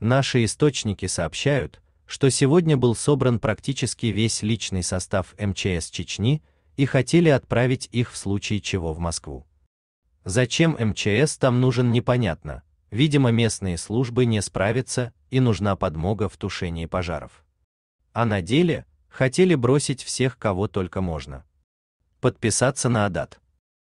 Наши источники сообщают, что сегодня был собран практически весь личный состав МЧС Чечни и хотели отправить их в случае чего в Москву. Зачем МЧС там нужен непонятно, видимо местные службы не справятся и нужна подмога в тушении пожаров. А на деле хотели бросить всех кого только можно. Подписаться на Адат.